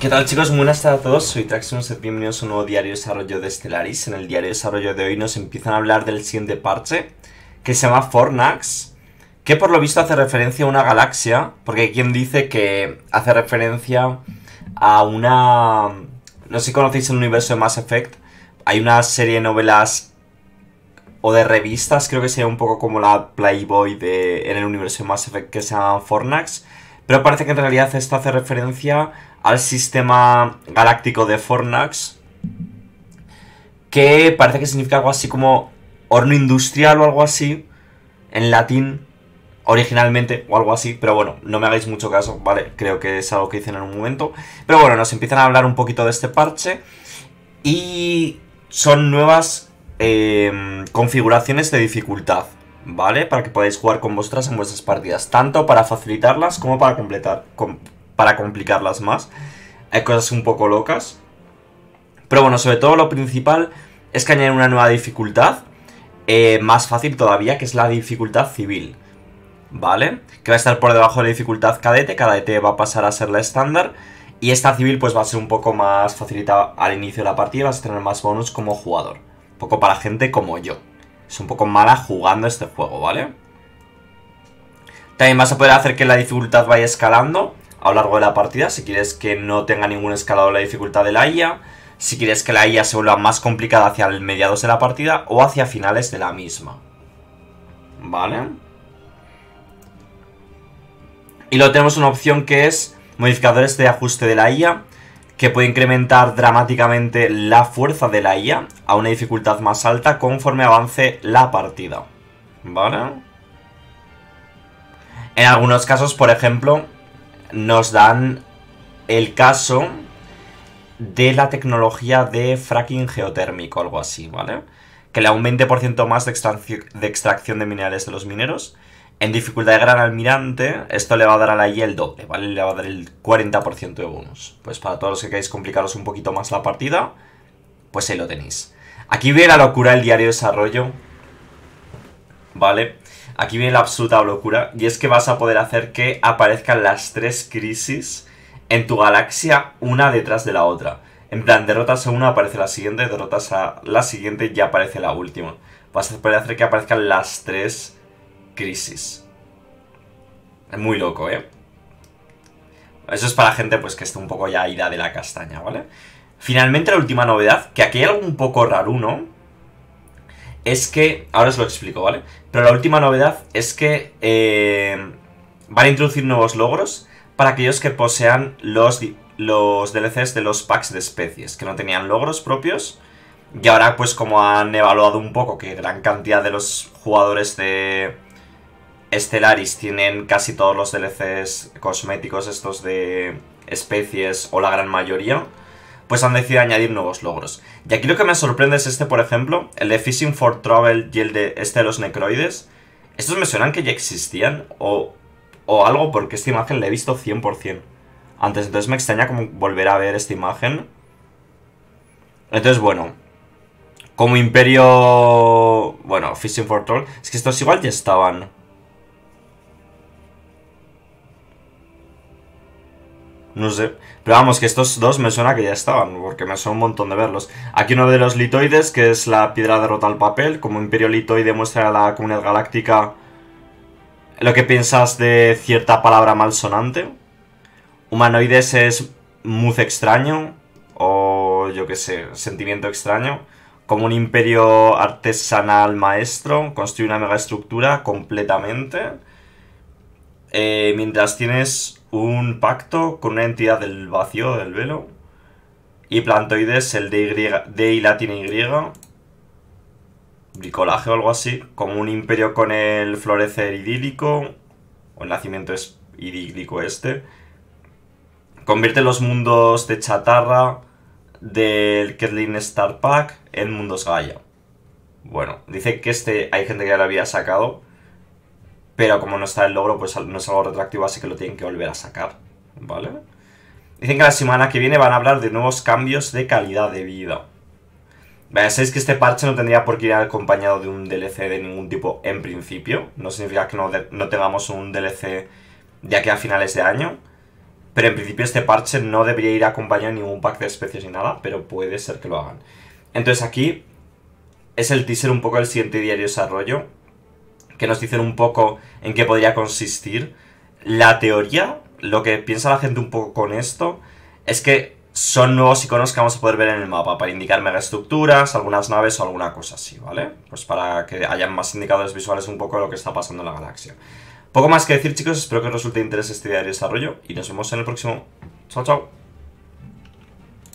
¿Qué tal chicos? Buenas tardes a todos, soy y bienvenidos a un nuevo diario de desarrollo de Stellaris. En el diario de desarrollo de hoy nos empiezan a hablar del siguiente parche, que se llama Fornax, que por lo visto hace referencia a una galaxia, porque hay quien dice que hace referencia a una... No sé si conocéis el universo de Mass Effect, hay una serie de novelas o de revistas, creo que sea un poco como la Playboy de, en el universo de Mass Effect, que se llama Fornax, pero parece que en realidad esto hace referencia al sistema galáctico de Fornax, que parece que significa algo así como horno industrial o algo así, en latín, originalmente, o algo así, pero bueno, no me hagáis mucho caso, ¿vale? Creo que es algo que dicen en un momento. Pero bueno, nos empiezan a hablar un poquito de este parche y son nuevas eh, configuraciones de dificultad. ¿vale? Para que podáis jugar con vosotras en vuestras partidas, tanto para facilitarlas como para, completar, para complicarlas más. Hay cosas un poco locas. Pero bueno, sobre todo lo principal es que añaden una nueva dificultad, eh, más fácil todavía, que es la dificultad civil, ¿vale? Que va a estar por debajo de la dificultad cadete, cadete va a pasar a ser la estándar. Y esta civil pues va a ser un poco más facilitada al inicio de la partida, vas a tener más bonus como jugador. Un poco para gente como yo es un poco mala jugando este juego, ¿vale? También vas a poder hacer que la dificultad vaya escalando a lo largo de la partida, si quieres que no tenga ningún escalado la dificultad de la IA, si quieres que la IA se vuelva más complicada hacia el mediados de la partida o hacia finales de la misma. ¿Vale? Y luego tenemos una opción que es modificadores de ajuste de la IA, que puede incrementar dramáticamente la fuerza de la IA a una dificultad más alta conforme avance la partida. ¿Vale? En algunos casos, por ejemplo, nos dan el caso de la tecnología de fracking geotérmico, algo así, ¿vale? Que le da un 20% más de, extracción de minerales de los mineros en dificultad de gran almirante, esto le va a dar a la IE el doble, ¿vale? Le va a dar el 40% de bonus. Pues para todos los que queráis complicaros un poquito más la partida, pues ahí lo tenéis. Aquí viene la locura del diario de desarrollo, ¿vale? Aquí viene la absoluta locura, y es que vas a poder hacer que aparezcan las tres crisis en tu galaxia una detrás de la otra. En plan, derrotas a una, aparece la siguiente, derrotas a la siguiente ya aparece la última. Vas a poder hacer que aparezcan las tres crisis. Es muy loco, ¿eh? Eso es para gente pues que está un poco ya ida de la castaña, ¿vale? Finalmente la última novedad, que aquí hay algo un poco raro, ¿no? Es que, ahora os lo explico, ¿vale? Pero la última novedad es que eh, van a introducir nuevos logros para aquellos que posean los, los DLCs de los packs de especies, que no tenían logros propios. Y ahora pues como han evaluado un poco que gran cantidad de los jugadores de Estelaris tienen casi todos los DLCs cosméticos estos de especies o la gran mayoría, pues han decidido añadir nuevos logros. Y aquí lo que me sorprende es este, por ejemplo, el de Fishing for Travel y el de este de los necroides. Estos me suenan que ya existían o, algo porque esta imagen la he visto 100% antes, entonces me extraña como volver a ver esta imagen. Entonces, bueno, como Imperio... Bueno, Fishing for Travel, es que estos igual ya estaban... No sé. Pero vamos, que estos dos me suena que ya estaban, porque me suena un montón de verlos. Aquí uno de los litoides, que es la piedra derrota al papel. Como imperio litoide muestra a la comunidad galáctica lo que piensas de cierta palabra malsonante. Humanoides es muz extraño, o yo qué sé, sentimiento extraño. Como un imperio artesanal maestro, construye una megaestructura completamente. Eh, mientras tienes un pacto con una entidad del vacío, del velo. Y plantoides, el de y, de y latina Y. Bricolaje o algo así. Como un imperio con el florecer idílico. O el nacimiento es idílico este. Convierte los mundos de chatarra del Ketlin Star Pack en mundos Gaia. Bueno, dice que este hay gente que ya lo había sacado. Pero como no está el logro, pues no es algo retroactivo, así que lo tienen que volver a sacar, ¿vale? Dicen que la semana que viene van a hablar de nuevos cambios de calidad de vida. Vale, sabéis que este parche no tendría por qué ir acompañado de un DLC de ningún tipo en principio. No significa que no, tengamos un DLC ya que a finales de año. Pero en principio este parche no debería ir acompañado de ningún pack de especies ni nada, pero puede ser que lo hagan. Entonces aquí es el teaser un poco del siguiente diario de desarrollo que nos dicen un poco en qué podría consistir. La teoría, lo que piensa la gente un poco con esto, es que son nuevos iconos que vamos a poder ver en el mapa para indicar megaestructuras, algunas naves o alguna cosa así, ¿vale? Pues para que hayan más indicadores visuales un poco de lo que está pasando en la galaxia. Poco más que decir, chicos. Espero que os resulte de interés este diario de desarrollo y nos vemos en el próximo. Chao, chao.